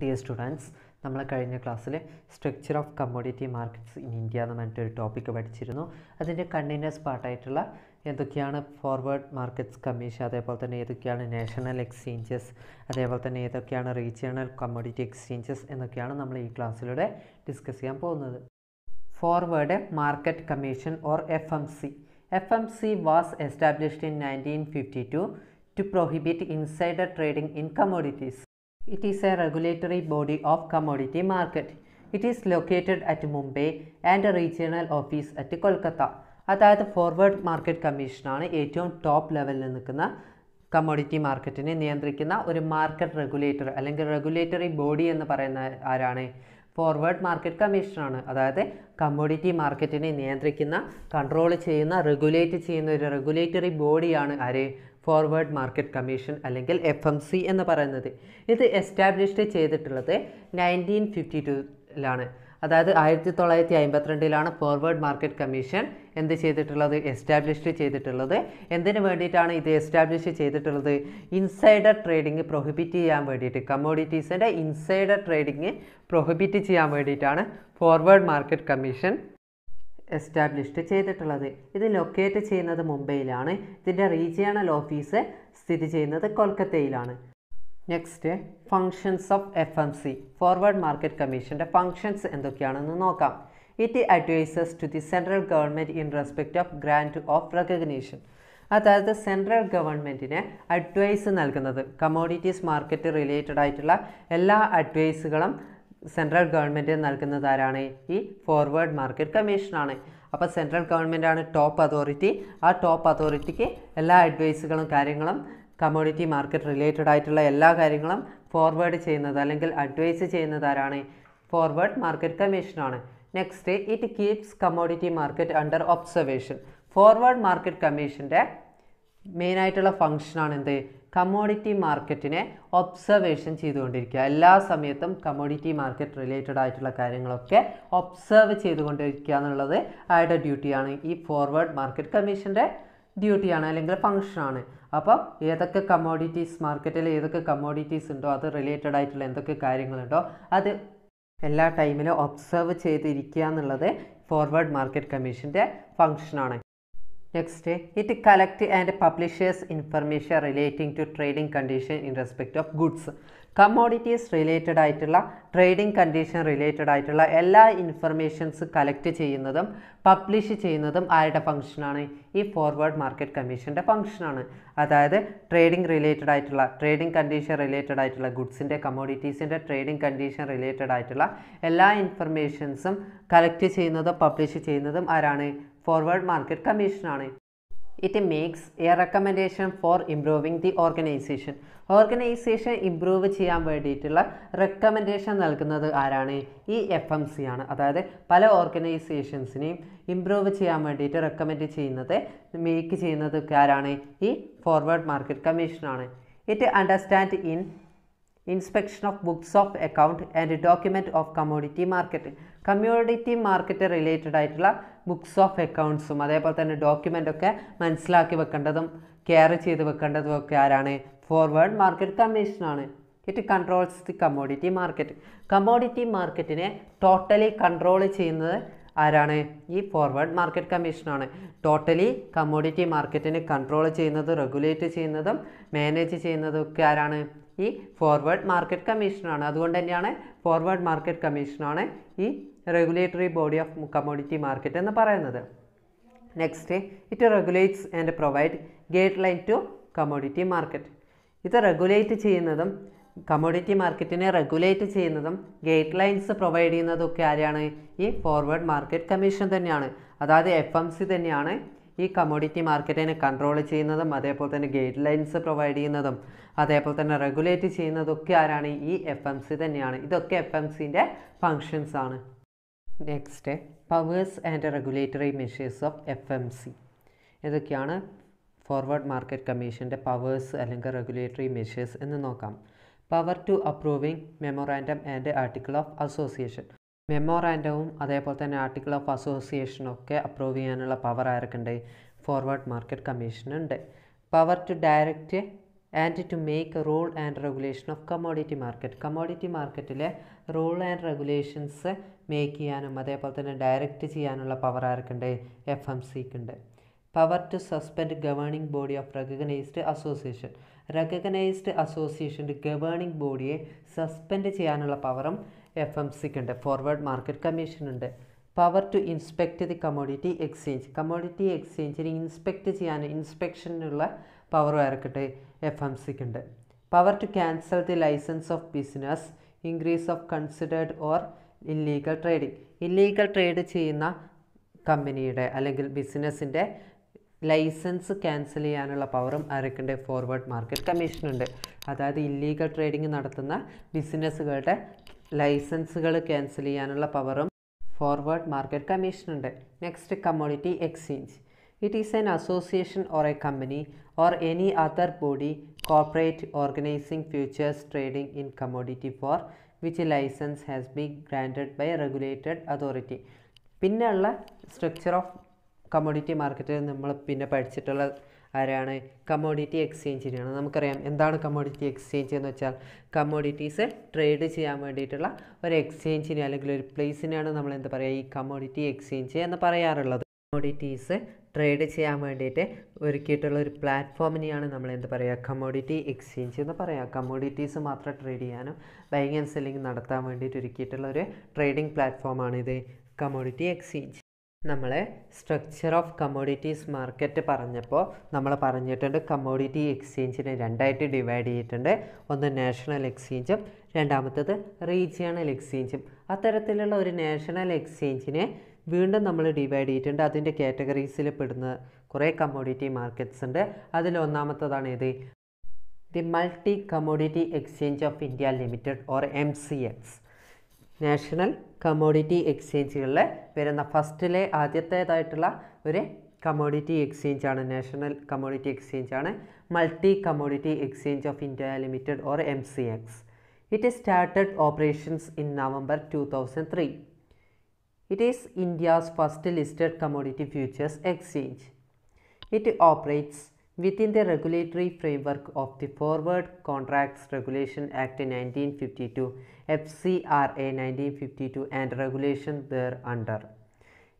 Dear students നമ്മൾ കഴിഞ്ഞ ക്ലാസ്സിൽ structure of commodity markets in India എന്ന് പറഞ്ഞിട്ടൊരു ടോപ്പിക്ക് പഠിച്ചിരുന്നു അതിൻ്റെ കണ്ടിന്യൂസ് പാർട്ടായിട്ടുള്ള എന്തൊക്കെയാണ് ഫോർവേഡ് മാർക്കറ്റ്സ് കമ്മീഷൻ അതേപോലെ തന്നെ ഏതൊക്കെയാണ് നാഷണൽ എക്സ്ചേഞ്ചസ് അതേപോലെ തന്നെ ഏതൊക്കെയാണ് റീജിയണൽ കമ്മോഡിറ്റി എക്സ്ചേഞ്ചസ് എന്നൊക്കെയാണ് നമ്മൾ ഈ ക്ലാസ്സിലൂടെ ഡിസ്കസ് ചെയ്യാൻ പോകുന്നത് forward market commission or F M C F M C was established in nineteen fifty two to prohibit insider trading in commodities It is a regulatory body of commodity market. It is located at Mumbai and a regional office at Kolkata. അതായത് forward market കമ്മീഷനാണ് ഏറ്റവും top ലെവലിൽ നിൽക്കുന്ന commodity മാർക്കറ്റിനെ നിയന്ത്രിക്കുന്ന ഒരു market regulator അല്ലെങ്കിൽ regulatory body എന്ന് പറയുന്ന ആരാണ് ഫോർവേഡ് മാർക്കറ്റ് കമ്മീഷനാണ് അതായത് കമ്മോഡിറ്റി മാർക്കറ്റിനെ നിയന്ത്രിക്കുന്ന കൺട്രോൾ ചെയ്യുന്ന റെഗുലേറ്റ് ചെയ്യുന്ന ഒരു റെഗുലേറ്ററി ബോഡിയാണ് ആര് ഫോർവേഡ് മാർക്കറ്റ് കമ്മീഷൻ അല്ലെങ്കിൽ എഫ് എം സി എന്ന് പറയുന്നത് ഇത് എസ്റ്റാബ്ലിഷ്ഡ് ചെയ്തിട്ടുള്ളത് നയൻറ്റീൻ ഫിഫ്റ്റി ടുലാണ് അതായത് ആയിരത്തി തൊള്ളായിരത്തി അമ്പത്തിരണ്ടിലാണ് ഫോർവേഡ് മാർക്കറ്റ് കമ്മീഷൻ എന്ത് ചെയ്തിട്ടുള്ളത് എസ്റ്റാബ്ലിഷ് ചെയ്തിട്ടുള്ളത് എന്തിനു വേണ്ടിയിട്ടാണ് ഇത് എസ്റ്റാബ്ലിഷ് ചെയ്തിട്ടുള്ളത് ഇൻസൈഡർ ട്രേഡിംഗ് പ്രൊഹിബിറ്റ് ചെയ്യാൻ വേണ്ടിയിട്ട് കമ്മോഡിറ്റീസിൻ്റെ ഇൻസൈഡർ ട്രേഡിംഗ് പ്രൊഹിബിറ്റ് ചെയ്യാൻ വേണ്ടിയിട്ടാണ് ഫോർവേഡ് മാർക്കറ്റ് കമ്മീഷൻ എസ്റ്റാബ്ലിഷ്ഡ് ചെയ്തിട്ടുള്ളത് ഇത് ലൊക്കേറ്റ് ചെയ്യുന്നത് മുംബൈയിലാണ് ഇതിൻ്റെ റീജിയണൽ ഓഫീസ് സ്ഥിതി ചെയ്യുന്നത് കൊൽക്കത്തയിലാണ് next functions of F M C forward market കമ്മീഷൻ്റെ ഫങ്ഷൻസ് എന്തൊക്കെയാണെന്ന് നോക്കാം it advises to the central government in respect of grant of recognition അതായത് സെൻട്രൽ ഗവൺമെൻറ്റിന് അഡ്വൈസ് നൽകുന്നത് കമോഡിറ്റീസ് മാർക്കറ്റ് റിലേറ്റഡ് ആയിട്ടുള്ള എല്ലാ അഡ്വൈസുകളും സെൻട്രൽ ഗവൺമെൻറ് നൽകുന്നത് ആരാണ് ഈ ഫോർവേഡ് മാർക്കറ്റ് കമ്മീഷനാണ് അപ്പോൾ സെൻട്രൽ ആണ് ടോപ്പ് അതോറിറ്റി ആ ടോപ്പ് അതോറിറ്റിക്ക് എല്ലാ അഡ്വൈസുകളും കാര്യങ്ങളും കമ്മോഡിറ്റി മാർക്കറ്റ് റിലേറ്റഡ് ആയിട്ടുള്ള എല്ലാ കാര്യങ്ങളും ഫോർവേഡ് ചെയ്യുന്നത് അല്ലെങ്കിൽ അഡ്വൈസ് ചെയ്യുന്നത് ആരാണ് ഫോർവേഡ് മാർക്കറ്റ് കമ്മീഷനാണ് next it keeps commodity market under observation forward market കമ്മീഷൻ്റെ മെയിനായിട്ടുള്ള ഫങ്ഷനാണ് എന്ത് കമ്മോഡിറ്റി മാർക്കറ്റിനെ ഒബ്സർവേഷൻ ചെയ്തുകൊണ്ടിരിക്കുക എല്ലാ സമയത്തും കമ്മോഡിറ്റി മാർക്കറ്റ് റിലേറ്റഡ് ആയിട്ടുള്ള കാര്യങ്ങളൊക്കെ ഒബ്സർവ് ചെയ്തുകൊണ്ടിരിക്കുക എന്നുള്ളത് അയാളുടെ ഡ്യൂട്ടിയാണ് ഈ ഫോർവേഡ് മാർക്കറ്റ് കമ്മീഷൻ്റെ ഡ്യൂട്ടിയാണ് അല്ലെങ്കിൽ ഫങ്ഷനാണ് അപ്പം ഏതൊക്കെ കമ്മോഡിറ്റീസ് മാർക്കറ്റിൽ ഏതൊക്കെ കമ്മോഡിറ്റീസ് ഉണ്ടോ അത് റിലേറ്റഡ് ആയിട്ടുള്ള എന്തൊക്കെ കാര്യങ്ങളുണ്ടോ അത് എല്ലാ ടൈമിലും ഒബ്സർവ് ചെയ്തിരിക്കുക എന്നുള്ളത് ഫോർവേഡ് മാർക്കറ്റ് കമ്മീഷൻ്റെ ഫങ്ഷനാണ് next it collect and publishers information relating to trading condition in respect of goods. Commodities related ആയിട്ടുള്ള ട്രേഡിംഗ് കണ്ടീഷൻ റിലേറ്റഡ് ആയിട്ടുള്ള എല്ലാ ഇൻഫർമേഷൻസ് കളക്ട് ചെയ്യുന്നതും പബ്ലിഷ് ചെയ്യുന്നതും ആരുടെ ഫംഗ്ഷനാണ് ഈ ഫോർവേഡ് മാർക്കറ്റ് കമ്മീഷൻ്റെ ഫംഗ്ഷനാണ് അതായത് ട്രേഡിംഗ് റിലേറ്റഡ് ആയിട്ടുള്ള ട്രേഡിംഗ് കണ്ടീഷൻ റിലേറ്റഡ് ആയിട്ടുള്ള ഗുഡ്സിൻ്റെ കമ്മോഡിറ്റീസിൻ്റെ ട്രേഡിംഗ് കണ്ടീഷൻ റിലേറ്റഡ് ആയിട്ടുള്ള എല്ലാ ഇൻഫർമേഷൻസും കളക്ട് ചെയ്യുന്നതും പബ്ലിഷ് ചെയ്യുന്നതും ആരാണ് ഫോർവേഡ് മാർക്കറ്റ് കമ്മീഷനാണ് it makes a recommendation for improving the organization organization improve ചെയ്യാൻ വേണ്ടിയിട്ടുള്ള റെക്കമെൻഡേഷൻ നൽകുന്നത് ആരാണ് ഈ എഫ് എം സി ആണ് അതായത് പല ഓർഗനൈസേഷൻസിനെയും ഇംപ്രൂവ് ചെയ്യാൻ വേണ്ടിയിട്ട് റെക്കമെൻഡ് ചെയ്യുന്നത് മേക്ക് ചെയ്യുന്നത് ആരാണ് ഈ ഫോർവേഡ് മാർക്കറ്റ് കമ്മീഷനാണ് it understand in inspection of books of account and document of commodity market community market related ആയിട്ടുള്ള ബുക്സ് ഓഫ് അക്കൗണ്ട്സും അതേപോലെ തന്നെ ഡോക്യുമെൻ്റൊക്കെ മനസ്സിലാക്കി വെക്കേണ്ടതും കെയർ ചെയ്ത് വെക്കേണ്ടതും ഒക്കെ ആരാണ് ഫോർവേഡ് മാർക്കറ്റ് കമ്മീഷനാണ് it controls the commodity market commodity മാർക്കറ്റിനെ ടോട്ടലി കൺട്രോൾ ചെയ്യുന്നത് ആരാണ് ഈ ഫോർവേഡ് മാർക്കറ്റ് കമ്മീഷനാണ് ടോട്ടലി കമ്മോഡിറ്റി മാർക്കറ്റിനെ കൺട്രോൾ ചെയ്യുന്നത് റെഗുലേറ്റ് ചെയ്യുന്നതും മാനേജ് ചെയ്യുന്നതും ഒക്കെ ആരാണ് ഈ ഫോർവേഡ് മാർക്കറ്റ് കമ്മീഷനാണ് അതുകൊണ്ട് തന്നെയാണ് ഫോർവേഡ് മാർക്കറ്റ് കമ്മീഷനാണ് ഈ regulatory body of commodity market എന്ന് പറയുന്നത് next it regulates and provide guideline to commodity market ഇത് റെഗുലേറ്റ് ചെയ്യുന്നതും കമ്മോഡിറ്റി മാർക്കറ്റിനെ റെഗുലേറ്റ് ചെയ്യുന്നതും ഗേറ്റ് ലൈൻസ് പ്രൊവൈഡ് ചെയ്യുന്നതും ഒക്കെ ആരാണ് ഈ ഫോർവേഡ് മാർക്കറ്റ് കമ്മീഷൻ തന്നെയാണ് അതായത് എഫ് എം സി തന്നെയാണ് ഈ കമ്മോഡിറ്റി മാർക്കറ്റിനെ കൺട്രോൾ ചെയ്യുന്നതും അതേപോലെ തന്നെ ഗൈഡ് ലൈൻസ് പ്രൊവൈഡ് ചെയ്യുന്നതും അതേപോലെ തന്നെ റെഗുലേറ്റ് ചെയ്യുന്നതൊക്കെ ആരാണ് ഈ എഫ് എം സി തന്നെയാണ് ഇതൊക്കെ എഫ് എം സിൻ്റെ ഫങ്ഷൻസ് ആണ് next powers and regulatory measures of F M C ഇതൊക്കെയാണ് ഫോർവേഡ് മാർക്കറ്റ് കമ്മീഷൻ്റെ പവേഴ്സ് അല്ലെങ്കിൽ റെഗുലേറ്ററി മെഷേഴ്സ് എന്ന് നോക്കാം power to approving memorandum and article of association മെമ്മോറാൻഡവും അതേപോലെ തന്നെ ആർട്ടിക്കിൾ ഓഫ് അസോസിയേഷനും ഒക്കെ അപ്രൂവ് ചെയ്യാനുള്ള പവർ ആർക്കുണ്ട് ഫോർവേഡ് മാർക്കറ്റ് കമ്മീഷനുണ്ട് power to direct and to make rule and regulation of commodity market commodity മാർക്കറ്റിലെ റൂൾ ആൻഡ് റെഗുലേഷൻസ് മേക്ക് ചെയ്യാനും അതേപോലെ തന്നെ ഡയറക്റ്റ് ചെയ്യാനുള്ള പവർ ആർക്കുണ്ട് എഫ് എം സിക്കുണ്ട് power to suspend governing body of recognised association recognised അസോസിയേഷൻ്റെ governing ബോഡിയെ suspend ചെയ്യാനുള്ള പവറും എഫ് എം സിക്കുണ്ട് ഫോർവേഡ് മാർക്കറ്റ് കമ്മീഷൻ ഉണ്ട് power to inspect the commodity exchange commodity എക്സ്ചേഞ്ചിന് ഇൻസ്പെക്ട് ചെയ്യാൻ ഇൻസ്പെക്ഷനുള്ള പവർ ആർക്കട്ടെ എഫ് എം സിക്കുണ്ട് power to cancel the licence of business increase of considered or illegal trading illegal trade ചെയ്യുന്ന കമ്പനിയുടെ അല്ലെങ്കിൽ ബിസിനസ്സിൻ്റെ ലൈസൻസ് ക്യാൻസൽ ചെയ്യാനുള്ള പവറും അരക്കിൻ്റെ ഫോർവേഡ് മാർക്കറ്റ് കമ്മീഷനുണ്ട് അതായത് ഇല്ലീഗൽ ട്രേഡിംഗ് നടത്തുന്ന ബിസിനസ്സുകളുടെ ലൈസൻസുകൾ ക്യാൻസൽ ചെയ്യാനുള്ള പവറും ഫോർവേഡ് മാർക്കറ്റ് കമ്മീഷനുണ്ട് next commodity exchange it is an association or a company or any other body corporate organising futures trading in commodity for which licence has be been by regulated authority പിന്നെയുള്ള structure of commodity market നമ്മൾ പിന്നെ പഠിച്ചിട്ടുള്ള ആരാണ് commodity എക്സ്ചേഞ്ചിനെയാണ് നമുക്കറിയാം എന്താണ് commodity exchange എന്ന് വെച്ചാൽ commodities trade ചെയ്യാൻ വേണ്ടിയിട്ടുള്ള ഒരു എക്സ്ചേഞ്ചിനെ അല്ലെങ്കിൽ ഒരു പ്ലേസിനെയാണ് നമ്മൾ എന്താ പറയുക ഈ കമ്മോഡിറ്റി എക്സ്ചേഞ്ച് എന്ന് പറയാറുള്ളത് കമ്മോഡിറ്റീസ് ട്രേഡ് ചെയ്യാൻ വേണ്ടിയിട്ട് ഒരുക്കിയിട്ടുള്ള ഒരു പ്ലാറ്റ്ഫോമിനെയാണ് നമ്മൾ എന്ത് പറയുക കമ്മോഡിറ്റി എക്സ്ചേഞ്ച് എന്ന് പറയാം കമ്മോഡിറ്റീസ് മാത്രം ട്രേഡ് ചെയ്യാനും ബൈങ് ആൻഡ് സെല്ലിംഗ് നടത്താൻ വേണ്ടിയിട്ട് ഒരുക്കിയിട്ടുള്ള ഒരു ട്രേഡിംഗ് പ്ലാറ്റ്ഫോമാണ് ഇത് കമ്മോഡിറ്റി എക്സ്ചേഞ്ച് നമ്മൾ സ്ട്രക്ചർ ഓഫ് കമ്മോഡിറ്റീസ് മാർക്കറ്റ് പറഞ്ഞപ്പോൾ നമ്മൾ പറഞ്ഞിട്ടുണ്ട് കമ്മോഡിറ്റി എക്സ്ചേഞ്ചിനെ രണ്ടായിട്ട് ഡിവൈഡ് ചെയ്തിട്ടുണ്ട് ഒന്ന് നാഷണൽ എക്സ്ചേഞ്ചും രണ്ടാമത്തത് റീജിയണൽ എക്സ്ചേഞ്ചും അത്തരത്തിലുള്ള ഒരു നാഷണൽ എക്സ്ചേഞ്ചിനെ വീണ്ടും നമ്മൾ ഡിവൈഡ് ചെയ്തിട്ടുണ്ട് അതിൻ്റെ കാറ്റഗറീസിൽ പെടുന്ന കുറേ കമ്മോഡിറ്റി മാർക്കറ്റ്സ് ഉണ്ട് അതിൽ ഒന്നാമത്തതാണ് ഏത് the multi commodity exchange of India limited or M C X national commodity എക്സ്ചേഞ്ചുകളിൽ വരുന്ന ഫസ്റ്റിലെ ആദ്യത്തേതായിട്ടുള്ള ഒരു കമ്മോഡിറ്റി എക്സ്ചേഞ്ച് ആണ് നാഷണൽ കമ്മോഡിറ്റി എക്സ്ചേഞ്ച് ആണ് multi commodity exchange of India limited or M C X it started operations in November two thousand three It is India's first listed commodity futures exchange. It operates within the regulatory framework of the Forward Contracts Regulation Act 1952, FCRA 1952 and regulation thereunder.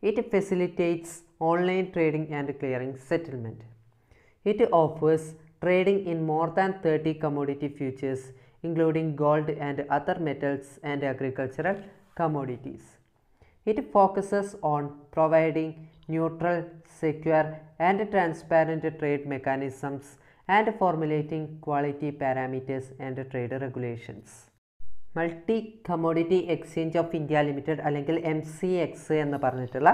It facilitates online trading and clearing settlement. It offers trading in more than 30 commodity futures including gold and other metals and agricultural commodities. It focuses on providing neutral, secure, and transparent trade mechanisms and formulating quality parameters and trade regulations. Multi commodity exchange of India limited അല്ലെങ്കിൽ M C X എന്ന് പറഞ്ഞിട്ടുള്ള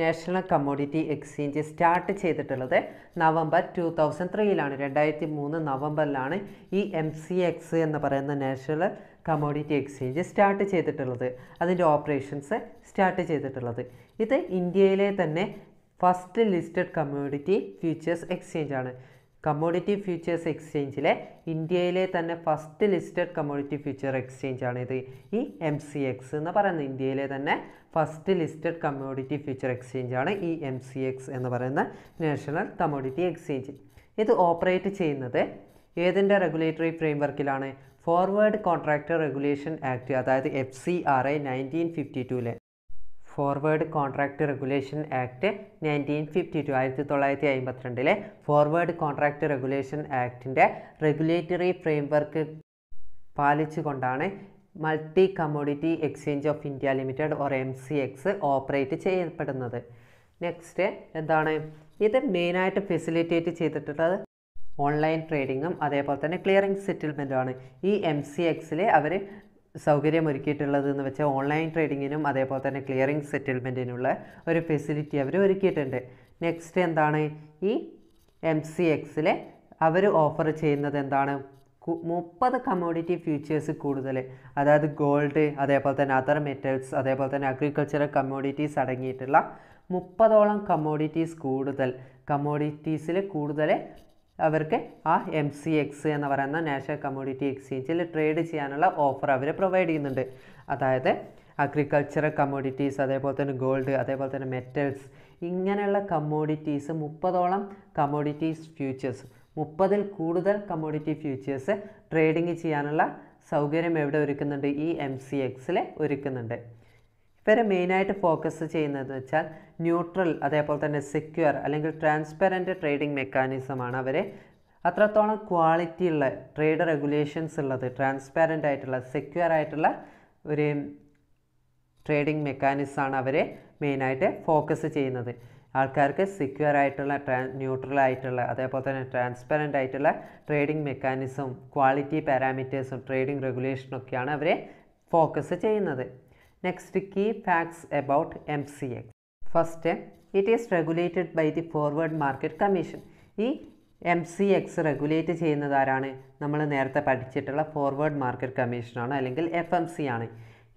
national commodity exchange start ചെയ്തിട്ടുള്ളത് November two thousand ത്രീയിലാണ് രണ്ടായിരത്തി മൂന്ന് നവംബറിലാണ് ഈ M C X എന്ന് പറയുന്ന നാഷണൽ കമ്മോഡിറ്റി എക്സ്ചേഞ്ച് സ്റ്റാർട്ട് ചെയ്തിട്ടുള്ളത് അതിൻ്റെ ഓപ്പറേഷൻസ് സ്റ്റാർട്ട് ചെയ്തിട്ടുള്ളത് ഇത് ഇന്ത്യയിലെ തന്നെ first listed commodity futures exchange ആണ് കമ്മോഡിറ്റി ഫ്യൂച്ചേഴ്സ് എക്സ്ചേഞ്ചിലെ ഇന്ത്യയിലെ തന്നെ ഫസ്റ്റ് ലിസ്റ്റഡ് കമ്മോഡിറ്റി ഫ്യൂച്ചർ ആണ് ഇത് ഈ എം സി എക്സ് എന്ന് പറയുന്നത് ഇന്ത്യയിലെ തന്നെ first listed commodity future exchange ആണ് ഈ എം സി എക്സ് എന്ന് പറയുന്ന നാഷണൽ കമ്മോഡിറ്റി എക്സ്ചേഞ്ച് ഇത് ഓപ്പറേറ്റ് ചെയ്യുന്നത് ഏതിൻ്റെ റെഗുലേറ്ററി ഫ്രെയിംവർക്കിലാണ് ഫോർവേഡ് കോൺട്രാക്ട് റെഗുലേഷൻ ആക്ട് അതായത് F C R I nineteen fifty ടുവിലെ forward contract regulation act nineteen fifty two ആയിരത്തി തൊള്ളായിരത്തി അമ്പത്തിരണ്ടിലെ ഫോർവേഡ് കോൺട്രാക്റ്റ് റെഗുലേഷൻ ആക്ടിൻ്റെ റെഗുലേറ്ററി ഫ്രെയിംവർക്ക് പാലിച്ചുകൊണ്ടാണ് multi commodity exchange of India limited or M C X operate ചെയ്യപ്പെടുന്നത് next എന്താണ് ഇത് മെയിനായിട്ട് ഫെസിലിറ്റേറ്റ് ചെയ്തിട്ടുള്ളത് ഓൺലൈൻ ട്രേഡിങ്ങും അതേപോലെ തന്നെ ക്ലിയറിംഗ് സെറ്റിൽമെൻറ്റുമാണ് ഈ എം സി എക്സിലെ അവർ ഒരുക്കിയിട്ടുള്ളത് എന്ന് വെച്ചാൽ ഓൺലൈൻ ട്രേഡിങ്ങിനും അതേപോലെ തന്നെ ക്ലിയറിംഗ് സെറ്റിൽമെൻറ്റിനുള്ള ഒരു ഫെസിലിറ്റി അവർ ഒരുക്കിയിട്ടുണ്ട് നെക്സ്റ്റ് എന്താണ് ഈ എം സി എക്സിലെ അവർ ഓഫർ ചെയ്യുന്നത് എന്താണ് മുപ്പത് കമ്മോഡിറ്റി ഫ്യൂച്ചേഴ്സ് കൂടുതൽ അതായത് ഗോൾഡ് അതേപോലെ തന്നെ അതർ മെറ്റൽസ് അതേപോലെ തന്നെ അഗ്രികൾച്ചറൽ കമ്മോഡിറ്റീസ് അടങ്ങിയിട്ടുള്ള മുപ്പതോളം കമ്മോഡിറ്റീസ് കൂടുതൽ കമ്മോഡിറ്റീസിൽ കൂടുതൽ അവർക്ക് ആ എം സി എക്സ് എന്ന് പറയുന്ന നാഷണൽ കമ്മോഡിറ്റി എക്സ്ചേഞ്ചിൽ ട്രേഡ് ചെയ്യാനുള്ള ഓഫർ അവർ പ്രൊവൈഡ് ചെയ്യുന്നുണ്ട് അതായത് അഗ്രികൾച്ചറൽ കമ്മോഡിറ്റീസ് അതേപോലെ തന്നെ ഗോൾഡ് അതേപോലെ തന്നെ മെറ്റൽസ് ഇങ്ങനെയുള്ള കമ്മോഡിറ്റീസ് മുപ്പതോളം കമ്മോഡിറ്റീസ് ഫ്യൂച്ചേഴ്സ് മുപ്പതിൽ കൂടുതൽ കമ്മോഡിറ്റി ഫ്യൂച്ചേഴ്സ് ട്രേഡിങ് ചെയ്യാനുള്ള സൗകര്യം എവിടെ ഒരുക്കുന്നുണ്ട് ഈ എം സി എക്സിൽ ഒരുക്കുന്നുണ്ട് ഇവരെ മെയിനായിട്ട് ഫോക്കസ് ചെയ്യുന്നത് വെച്ചാൽ ന്യൂട്രൽ അതേപോലെ തന്നെ സെക്യൂർ അല്ലെങ്കിൽ ട്രാൻസ്പെറൻറ്റ് ട്രേഡിംഗ് മെക്കാനിസമാണ് അവരെ അത്രത്തോളം ക്വാളിറ്റി ഉള്ള ട്രേഡ് റെഗുലേഷൻസ് ഉള്ളത് ട്രാൻസ്പെറൻ്റ് ആയിട്ടുള്ള സെക്യൂർ ആയിട്ടുള്ള ഒരു ട്രേഡിംഗ് മെക്കാനിസമാണ് അവരെ മെയിനായിട്ട് ഫോക്കസ് ചെയ്യുന്നത് ആൾക്കാർക്ക് സെക്യൂർ ആയിട്ടുള്ള ട്രാ ന്യൂട്രൽ ആയിട്ടുള്ള അതേപോലെ തന്നെ ട്രാൻസ്പെറൻ്റ് ആയിട്ടുള്ള ട്രേഡിംഗ് മെക്കാനിസം ക്വാളിറ്റി പാരാമീറ്റേഴ്സും ട്രേഡിംഗ് റെഗുലേഷനൊക്കെയാണ് അവരെ ഫോക്കസ് ചെയ്യുന്നത് facts key M about MCX. First it is regulated by the forward market commission ഈ എം സി എക്സ് റെഗുലേറ്റ് ചെയ്യുന്നത് ആരാണ് നമ്മൾ നേരത്തെ പഠിച്ചിട്ടുള്ള ഫോർവേഡ് മാർക്കറ്റ് കമ്മീഷനാണ് അല്ലെങ്കിൽ എഫ് എം സി ആണ്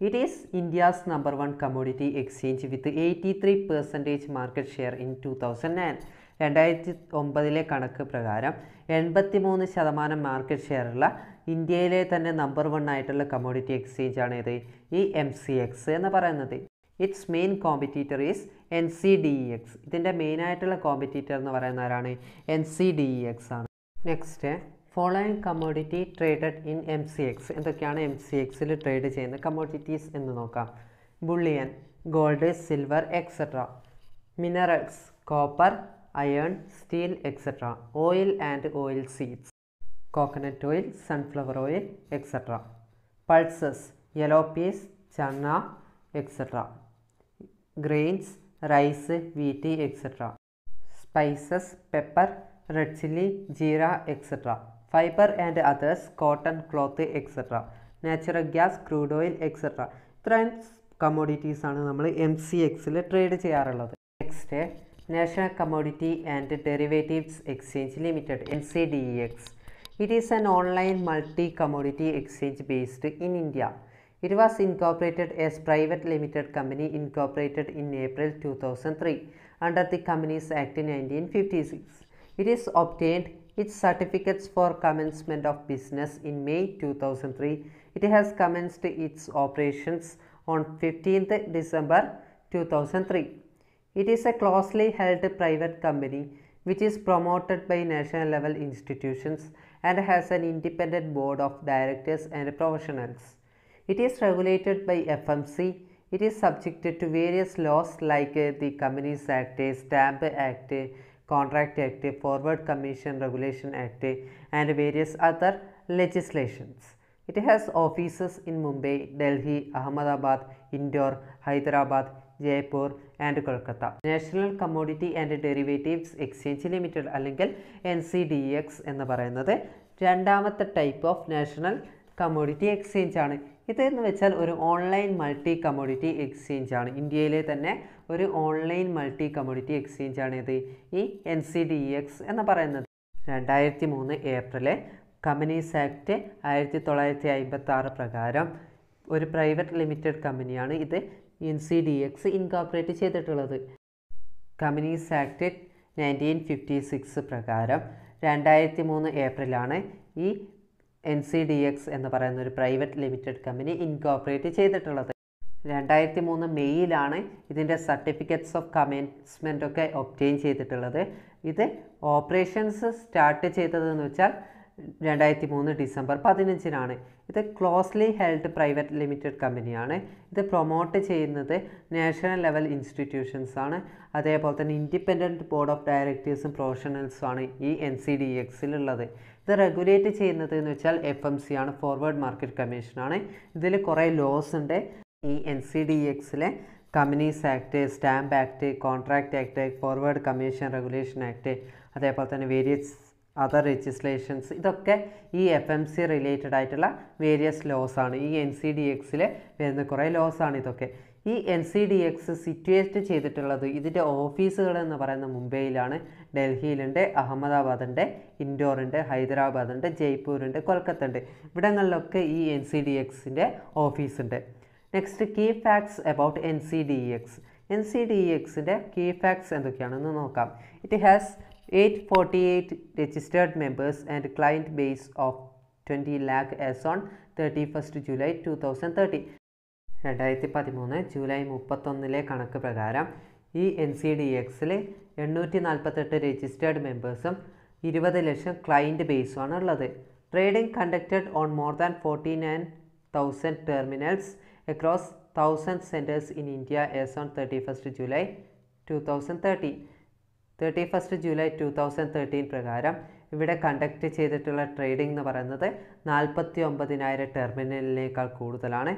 it is India's number one commodity exchange with eighty three percentage market share in two thousand nine രണ്ടായിരത്തി ഒമ്പതിലെ കണക്ക് പ്രകാരം എൺപത്തി മൂന്ന് ശതമാനം മാർക്കറ്റ് ഷെയറുള്ള ഇന്ത്യയിലെ തന്നെ നമ്പർ വൺ ആയിട്ടുള്ള കമ്മോഡിറ്റി എക്സ്ചേഞ്ച് ആണ് ഇത് ഈ എം സി എക്സ് എന്ന് പറയുന്നത് its main competitor is N C D E X ഇതിൻ്റെ മെയിനായിട്ടുള്ള കോമ്പറ്റീറ്റർ എന്ന് ആരാണ് N C D E X ആണ് next following commodity traded in M C X എന്തൊക്കെയാണ് എം സി എക്സിൽ ട്രേഡ് ചെയ്യുന്ന കമ്മോഡിറ്റീസ് എന്ന് നോക്കാം bullion gold silver etcetera minerals copper iron steel etcetera oil and oil seeds coconut oil sunflower oil etcetera pulses yellow peas chana etcetera grains rice wheat etcetera spices pepper red chilli jeera etcetera fibre and others cotton cloth etcetera natural gas crude oil etcetera ഇത്രയും കമ്മോഡിറ്റീസാണ് നമ്മൾ M C എക്സിൽ trade ചെയ്യാറുള്ളത് next national commodity and derivatives exchange limited N C D E X It is an online multi-commodity exchange based in India. It was incorporated as private limited company incorporated in April 2003 under the Companies Act in 1956. It is obtained its certificates for commencement of business in May 2003. It has commenced its operations on 15th December 2003. It is a closely held private company which is promoted by national level institutions and has an independent board of directors and professionals. It is regulated by FMC. It is subjected to various laws like uh, the Companies Act, Stamp Act, Contract Act, Forward Commission Regulation Act and various other legislations. It has offices in Mumbai, Delhi, Ahmedabad, Indore, Hyderabad, Jaipur and Kolkata national commodity and derivatives exchange limited അല്ലെങ്കിൽ N C D X എന്ന് പറയുന്നത് രണ്ടാമത്തെ type of national commodity exchange ആണ് ഇത് എന്ന് വെച്ചാൽ ഒരു online multi commodity exchange ആണ് ഇന്ത്യയിലെ തന്നെ ഒരു ഓൺലൈൻ മൾട്ടി കമ്മോഡിറ്റി എക്സ്ചേഞ്ച് ആണ് ഇത് ഈ എൻ സി ഡി എക്സ് എന്ന് പറയുന്നത് രണ്ടായിരത്തി മൂന്ന് ഏപ്രിലെ കമ്പനീസ് ആക്ട് ആയിരത്തി തൊള്ളായിരത്തി അമ്പത്തി ആറ് പ്രകാരം ഒരു പ്രൈവറ്റ് ലിമിറ്റഡ് കമ്പനിയാണ് ഇത് N C D X incorporate ചെയ്തിട്ടുള്ളത് companies act nineteen fifty six പ്രകാരം രണ്ടായിരത്തി മൂന്ന് ഏപ്രിലാണ് ഈ എൻ സി ഡി എക്സ് എന്ന് പറയുന്ന ഒരു പ്രൈവറ്റ് ലിമിറ്റഡ് കമ്പനി ഇൻകോപ്പറേറ്റ് ചെയ്തിട്ടുള്ളത് രണ്ടായിരത്തി മൂന്ന് മെയ്യിലാണ് ഇതിൻ്റെ സർട്ടിഫിക്കറ്റ്സ് ഓഫ് കമൻസ്മെൻ്റ് ഒക്കെ ഒപ്റ്റെയിൻ ചെയ്തിട്ടുള്ളത് ഇത് ഓപ്പറേഷൻസ് സ്റ്റാർട്ട് ചെയ്തതെന്ന് വെച്ചാൽ രണ്ടായിരത്തി മൂന്ന് ഡിസംബർ പതിനഞ്ചിനാണ് ഇത് ക്ലോസ്ലി ഹെൽഡ് പ്രൈവറ്റ് ലിമിറ്റഡ് കമ്പനിയാണ് ഇത് പ്രൊമോട്ട് ചെയ്യുന്നത് നാഷണൽ ലെവൽ ഇൻസ്റ്റിറ്റ്യൂഷൻസ് ആണ് അതേപോലെ തന്നെ ഇൻഡിപെൻഡൻറ്റ് ബോർഡ് ഓഫ് ഡയറക്ടേഴ്സും പ്രൊഫഷണൽസും ആണ് ഈ എൻ സി ഡി എക്സിലുള്ളത് ഇത് റെഗുലേറ്റ് ചെയ്യുന്നത് എന്ന് വെച്ചാൽ എഫ് എം സി ആണ് ഫോർവേഡ് മാർക്കറ്റ് കമ്മീഷനാണ് ഇതിൽ കുറേ ലോസ് ഉണ്ട് ഈ എൻ സി ഡി എക്സിലെ companies act stamp act contract act forward commission regulation act അതേപോലെ തന്നെ വേരിയസ് അതർ ലെജിസ്ലേഷൻസ് ഇതൊക്കെ ഈ എഫ് എം സി റിലേറ്റഡ് ആയിട്ടുള്ള വേരിയസ് ലോസ് ആണ് ഈ എൻ സി ഡി എക്സിൽ വരുന്ന കുറേ ലോസ് ആണ് ഇതൊക്കെ ഈ N C D X situate ചെയ്തിട്ടുള്ളത് ഇതിൻ്റെ ഓഫീസുകൾ എന്ന് പറയുന്ന മുംബൈയിലാണ് ഡൽഹിയിലുണ്ട് ഉണ്ട് ഇൻഡോറുണ്ട് ഉണ്ട് ജയ്പൂരുണ്ട് കൊൽക്കത്ത ഉണ്ട് ഇവിടങ്ങളിലൊക്കെ ഈ എൻ സി ഡി എക്സിൻ്റെ ഓഫീസുണ്ട് next key facts about N C D X N C D എക്സിൻ്റെ കീ ഫാക്ട്സ് എന്തൊക്കെയാണെന്ന് നോക്കാം it has 848 registered members and client base of 20 lakh as on 31st July 2030. രണ്ടായിരത്തി പതിമൂന്ന് ജൂലൈ മുപ്പത്തൊന്നിലെ കണക്ക് പ്രകാരം ഈ എൻ സി ഡി എക്സിൽ എണ്ണൂറ്റി നാൽപ്പത്തെട്ട് രജിസ്റ്റേർഡ് മെമ്പേഴ്സും ഇരുപത് ലക്ഷം ക്ലയൻറ്റ് ബേസുമാണ് ഉള്ളത് trading conducted on more than forty nine thousand terminals across thousand centres in India as on thirty first July two thousand thirty thirty first July two thousand thirteen പ്രകാരം ഇവിടെ conduct ചെയ്തിട്ടുള്ള trading എന്ന് പറയുന്നത് നാൽപ്പത്തി ഒമ്പതിനായിരം ടെർമിനലിനേക്കാൾ കൂടുതലാണ്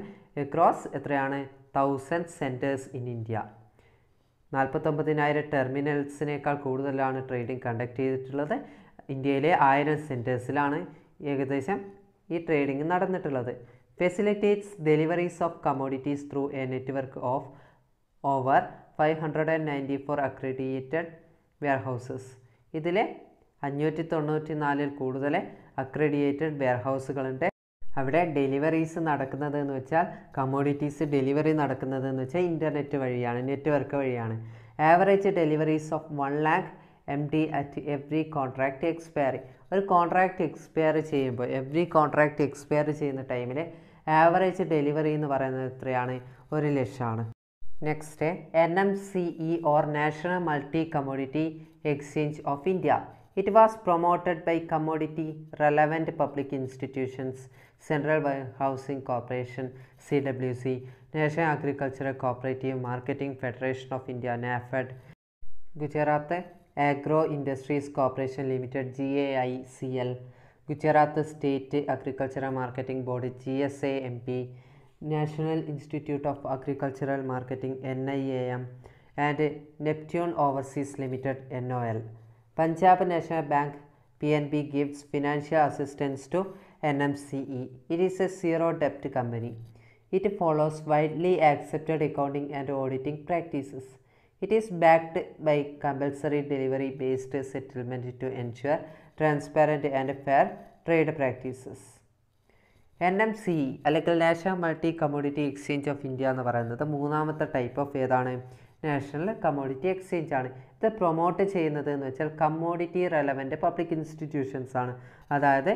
ക്രോസ് എത്രയാണ് thousand centres in India നാൽപ്പത്തൊമ്പതിനായിരം ടെർമിനൽസിനേക്കാൾ കൂടുതലാണ് ട്രേഡിംഗ് കണ്ടക്ട് ചെയ്തിട്ടുള്ളത് ഇന്ത്യയിലെ ആയിരം സെൻറ്റേഴ്സിലാണ് ഏകദേശം ഈ ട്രേഡിംഗ് നടന്നിട്ടുള്ളത് facilitates deliveries of commodities through a network of over five hundred and ninety four accredited warehouses ഇതിൽ അഞ്ഞൂറ്റി തൊണ്ണൂറ്റി നാലിൽ കൂടുതൽ അക്രഡിയേറ്റഡ് വെയർഹൗസുകളുണ്ട് അവിടെ ഡെലിവറീസ് നടക്കുന്നത് എന്ന് വെച്ചാൽ കമ്മോഡിറ്റീസ് ഡെലിവറി നടക്കുന്നത് എന്ന് വെച്ചാൽ ഇൻ്റർനെറ്റ് വഴിയാണ് നെറ്റ്വർക്ക് വഴിയാണ് average deliveries of one lakh M D at every contract expiry ഒരു കോൺട്രാക്റ്റ് എക്സ്പയർ ചെയ്യുമ്പോൾ എവ്രി കോൺട്രാക്റ്റ് എക്സ്പയർ ചെയ്യുന്ന ടൈമിൽ ആവറേജ് ഡെലിവറി എന്ന് പറയുന്നത് എത്രയാണ് ഒരു ലക്ഷമാണ് next N M C E or national multi community exchange of India it was promoted by commodity relevant public institutions central housing corporation C W C national agricultural cooperative marketing federation of India NAFED Gujarat agro industries corporation limited G L Gujarat state agricultural marketing board G S A M P National Institute of Agricultural Marketing NIAM and Neptune Overseas Limited NOL. Punjab National Bank PNB gives financial assistance to NMCE. It is a zero debt company. It follows widely accepted accounting and auditing practices. It is backed by compulsory delivery based settlement to ensure transparent and fair trade practices. N M C അല്ലെങ്കിൽ national multi commodity exchange of India എന്ന് പറയുന്നത് മൂന്നാമത്തെ type of ഏതാണ് national commodity exchange ആണ് ഇത് promote ചെയ്യുന്നത് എന്ന് വെച്ചാൽ കമ്മോഡിറ്റി റെലവൻറ്റ് പബ്ലിക് ഇൻസ്റ്റിറ്റ്യൂഷൻസ് ആണ് അതായത്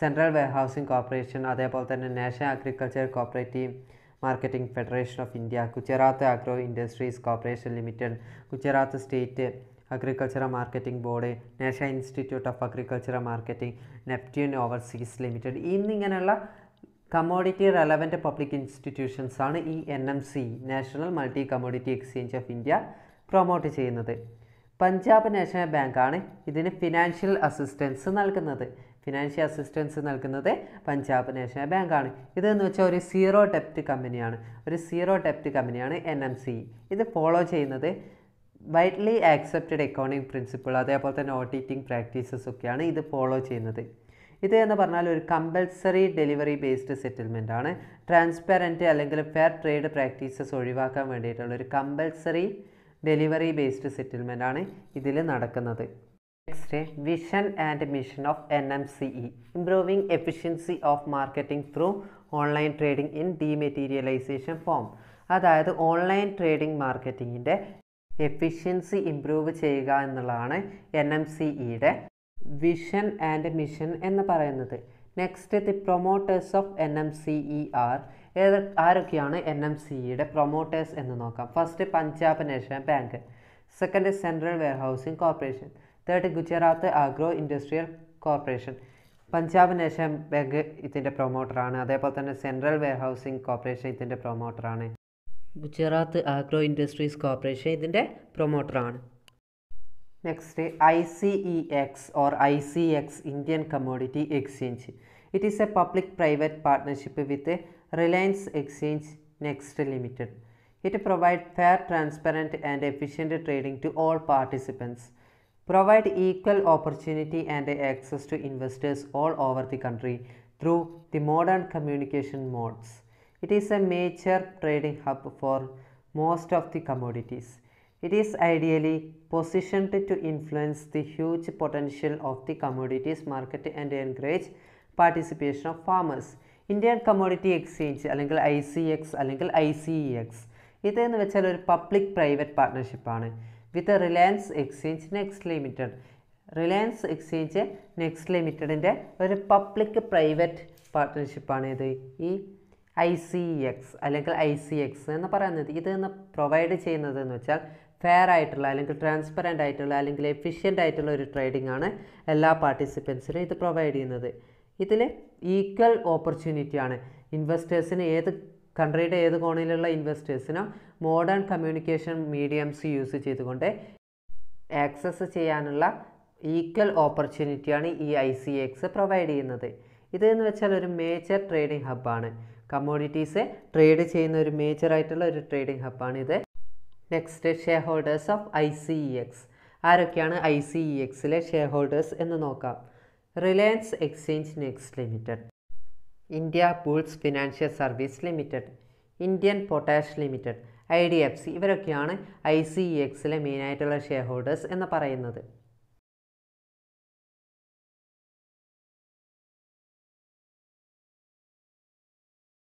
സെൻട്രൽ വെയർഹൗസിംഗ് കോർപ്പറേഷൻ അതേപോലെ തന്നെ national agriculture cooperative marketing federation of India Gujarat agro industries corporation limited Gujarat state agricultural marketing board national institute of agricultural marketing Neptune overseas limited എന്നിങ്ങനെയുള്ള commodity relevant public institutions ആണ് ഈ N M C national multi commodity exchange of India promote ചെയ്യുന്നത് Punjab national ബാങ്കാണ് ഇതിന് financial assistance നൽകുന്നത് financial assistance നൽകുന്നത് Punjab national ബാങ്കാണ് ഇതെന്ന് വെച്ചാൽ ഒരു സീറോ ഡെപ്റ്റ് കമ്പനിയാണ് ഒരു സീറോ ഡെപ്റ്റ് കമ്പനിയാണ് എൻ എം സി ഇത് ഫോളോ ചെയ്യുന്നത് വൈഡ്ലി ആക്സെപ്റ്റഡ് അക്കൗണ്ടിങ് പ്രിൻസിപ്പിൾ അതേപോലെ തന്നെ ഓഡിറ്റിംഗ് പ്രാക്ടീസസ് ഒക്കെയാണ് ഇത് ഫോളോ ചെയ്യുന്നത് ഇത് എന്ന് പറഞ്ഞാൽ ഒരു കമ്പൽസറി ഡെലിവറി ബേസ്ഡ് സെറ്റിൽമെൻ്റ് ആണ് ട്രാൻസ്പെറൻറ്റ് അല്ലെങ്കിൽ ഫെയർ ട്രേഡ് പ്രാക്ടീസസ് ഒഴിവാക്കാൻ വേണ്ടിയിട്ടുള്ള ഒരു കമ്പൽസറി ഡെലിവറി ബേസ്ഡ് സെറ്റിൽമെൻ്റ് ആണ് ഇതിൽ നടക്കുന്നത് next vision and mission of N M C E improving efficiency of marketing through online trading in dematerialisation form അതായത് online trading മാർക്കറ്റിങ്ങിൻ്റെ എഫിഷ്യൻസി ഇംപ്രൂവ് ചെയ്യുക എന്നുള്ളതാണ് എൻ എം സി ഇയുടെ e വിഷൻ ആൻഡ് മിഷൻ എന്ന് പറയുന്നത് next the promoters of N M C E are ഏത് ആരൊക്കെയാണ് N M സിഇയുടെ പ്രൊമോട്ടേഴ്സ് എന്ന് നോക്കാം first Punjab national bank second central housing corporation third Gujarat agro industrial corporation Punjab national bank ഇതിൻ്റെ പ്രൊമോട്ടറാണ് അതേപോലെ തന്നെ സെൻട്രൽ ഹൗസിംഗ് കോർപ്പറേഷൻ ഇതിൻ്റെ പ്രൊമോട്ടറാണ് ഗുജറാത്ത് ആഗ്രോ ഇൻഡസ്ട്രീസ് കോർപ്പറേഷൻ ഇതിൻ്റെ പ്രൊമോട്ടറാണ് Next, ICEX or ICX Indian Commodity Exchange. It is a public-private partnership with Reliance Exchange Next Limited. It provides fair, transparent and efficient trading to all participants. Provide equal opportunity and access to investors all over the country through the modern communication modes. It is a major trading hub for most of the commodities. It is ideally positioned to influence the huge potential of the commodities market and encourage participation of farmers Indian commodity exchange അല്ലെങ്കിൽ I C X അല്ലെങ്കിൽ I C E X ഇതെന്ന് വെച്ചാൽ ഒരു public private പാർട്ട്ണർഷിപ്പാണ് with Reliance exchange next limited Reliance exchange next ലിമിറ്റഡിൻ്റെ ഒരു public private പാർട്ട്ണർഷിപ്പാണ് ഇത് ഈ ഐ സി എക്സ് അല്ലെങ്കിൽ ഐ സി എക്സ് എന്ന് പറയുന്നത് ഇതെന്ന് പ്രൊവൈഡ് ചെയ്യുന്നതെന്ന് വെച്ചാൽ ഫെയർ ആയിട്ടുള്ള അല്ലെങ്കിൽ ട്രാൻസ്പെറൻ്റ് ആയിട്ടുള്ള അല്ലെങ്കിൽ എഫിഷ്യൻ്റ് ആയിട്ടുള്ള ഒരു ട്രേഡിംഗ് ആണ് എല്ലാ പാർട്ടിസിപ്പൻസിനും ഇത് പ്രൊവൈഡ് ചെയ്യുന്നത് ഇതിൽ ഈക്വൽ ആണ് ഇൻവെസ്റ്റേഴ്സിന് ഏത് കൺട്രിയുടെ ഏത് കോണിലുള്ള ഇൻവെസ്റ്റേഴ്സിനും മോഡേൺ കമ്മ്യൂണിക്കേഷൻ മീഡിയംസ് യൂസ് ചെയ്തുകൊണ്ട് ആക്സസ് ചെയ്യാനുള്ള ഈക്വൽ ഓപ്പർച്യൂണിറ്റിയാണ് ഈ ഐ സി എക്സ് പ്രൊവൈഡ് ചെയ്യുന്നത് ഇത് എന്ന് വെച്ചാൽ ഒരു മേജർ ട്രേഡിംഗ് ഹബ്ബാണ് കമ്മോഡിറ്റീസ് ട്രേഡ് ചെയ്യുന്ന ഒരു മേജർ ആയിട്ടുള്ള ഒരു ട്രേഡിംഗ് ഹബ്ബാണ് ഇത് next shareholders of I C E X ആരൊക്കെയാണ് ഐ സി ഇ എക്സിലെ ഷെയർ ഹോൾഡേഴ്സ് എന്ന് നോക്കാം Reliance exchange next limited India pools financial service limited Indian potash limited I D F C ഇവരൊക്കെയാണ് ഐ സി ഇ എക്സിലെ മെയിനായിട്ടുള്ള shareholders എന്ന് പറയുന്നത്